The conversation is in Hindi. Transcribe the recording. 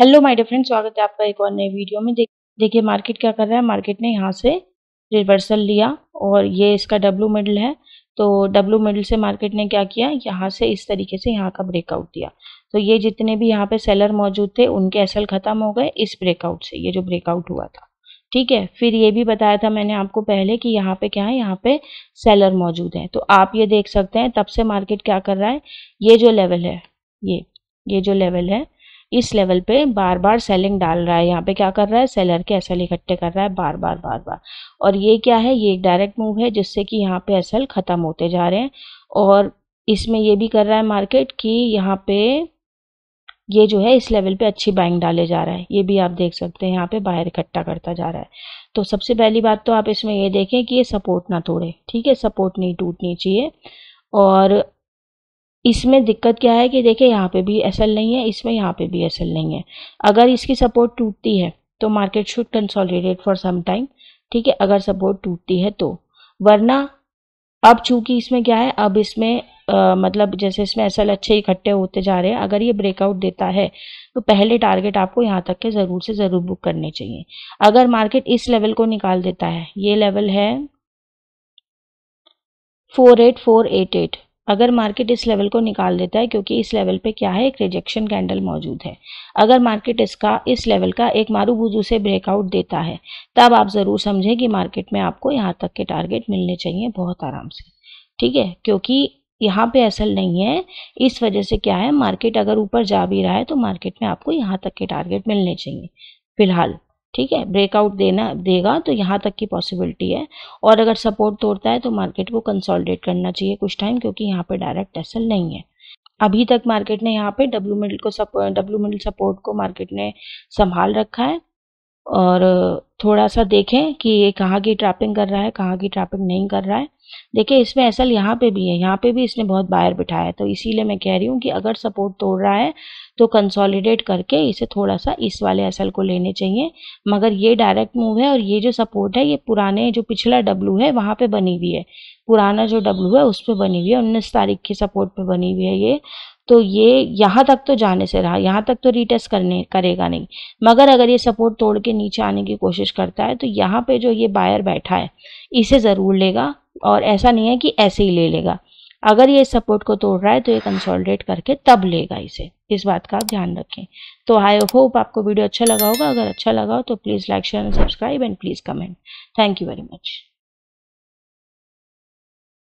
हेलो माय डियर फ्रेंड स्वागत है आपका एक और नए वीडियो में देखिए मार्केट क्या कर रहा है मार्केट ने यहाँ से रिवर्सल लिया और ये इसका डब्लू मिडल है तो डब्लू मिडल से मार्केट ने क्या किया यहाँ से इस तरीके से यहाँ का ब्रेकआउट दिया तो ये जितने भी यहाँ पे सेलर मौजूद थे उनके असल ख़त्म हो गए इस ब्रेकआउट से ये जो ब्रेकआउट हुआ था ठीक है फिर ये भी बताया था मैंने आपको पहले कि यहाँ पे क्या है यहाँ पे सेलर मौजूद है तो आप ये देख सकते हैं तब से मार्केट क्या कर रहा है ये जो लेवल है ये ये जो लेवल है इस लेवल पे बार बार सेलिंग डाल रहा है यहाँ पे क्या कर रहा है सेलर के असल इकट्ठे कर रहा है बार बार बार बार और ये क्या है ये एक डायरेक्ट मूव है जिससे कि यहाँ पे असल ख़त्म होते जा रहे हैं और इसमें ये भी कर रहा है मार्केट कि यहाँ पे ये जो है इस लेवल पे अच्छी बाइंग डाले जा रहा है ये भी आप देख सकते हैं यहाँ पे बाहर इकट्ठा करता जा रहा है तो सबसे पहली बात तो आप इसमें ये देखें कि ये सपोर्ट ना तोड़े ठीक है सपोर्ट नहीं टूटनी चाहिए और इसमें दिक्कत क्या है कि देखिए यहाँ पे भी असल नहीं है इसमें यहाँ पे भी असल नहीं है अगर इसकी सपोर्ट टूटती है तो market should consolidate for some time ठीक है अगर सपोर्ट टूटती है तो वरना अब चूंकि इसमें क्या है अब इसमें मतलब जैसे इसमें एस अच्छे इकट्ठे होते जा रहे हैं अगर ये ब्रेकआउट देता है तो पहले टारगेट आपको यहाँ तक के ज़रूर से ज़रूर बुक करने चाहिए अगर मार्केट इस लेवल को निकाल देता है ये लेवल है four eight four eight eight अगर मार्केट इस लेवल को निकाल देता है क्योंकि इस लेवल पे क्या है एक रिजेक्शन कैंडल मौजूद है अगर मार्केट इसका इस लेवल का एक मारूबूजू से ब्रेकआउट देता है तब आप ज़रूर समझें कि मार्केट में आपको यहाँ तक के टारगेट मिलने चाहिए बहुत आराम से ठीक है क्योंकि यहाँ पे असल नहीं है इस वजह से क्या है मार्केट अगर ऊपर जा भी रहा है तो मार्केट में आपको यहाँ तक के टारगेट मिलने चाहिए फिलहाल ठीक है ब्रेकआउट देना देगा तो यहाँ तक की पॉसिबिलिटी है और अगर सपोर्ट तोड़ता है तो मार्केट को कंसोलिडेट करना चाहिए कुछ टाइम क्योंकि यहाँ पे डायरेक्ट असल नहीं है अभी तक मार्केट ने यहाँ पे डब्ल्यू मिडिल को डब्ल्यू मिडिल सपोर्ट को मार्केट ने संभाल रखा है और थोड़ा सा देखें कि ये कहाँ की ट्रैपिंग कर रहा है कहाँ की ट्रैपिंग नहीं कर रहा है देखिए इसमें असल यहाँ पे भी है यहाँ पे भी इसने बहुत बायर बिठाया है तो इसीलिए मैं कह रही हूँ कि अगर सपोर्ट तोड़ रहा है तो कंसोलिडेट करके इसे थोड़ा सा इस वाले असल को लेने चाहिए मगर ये डायरेक्ट मूव है और ये जो सपोर्ट है ये पुराने जो पिछला डब्लू है वहाँ पर बनी हुई है पुराना जो डब्लू है उस पर बनी हुई है उन्नीस तारीख की सपोर्ट पर बनी हुई है ये तो ये यहाँ तक तो जाने से रहा यहाँ तक तो रीटेस्ट करने करेगा नहीं मगर अगर ये सपोर्ट तोड़ के नीचे आने की कोशिश करता है तो यहाँ पे जो ये बायर बैठा है इसे ज़रूर लेगा और ऐसा नहीं है कि ऐसे ही ले लेगा अगर ये सपोर्ट को तोड़ रहा है तो ये कंसोलिडेट करके तब लेगा इसे इस बात का आप ध्यान रखें तो आई होप आपको वीडियो अच्छा लगा होगा अगर अच्छा लगा हो तो please like share and subscribe and please comment thank you very much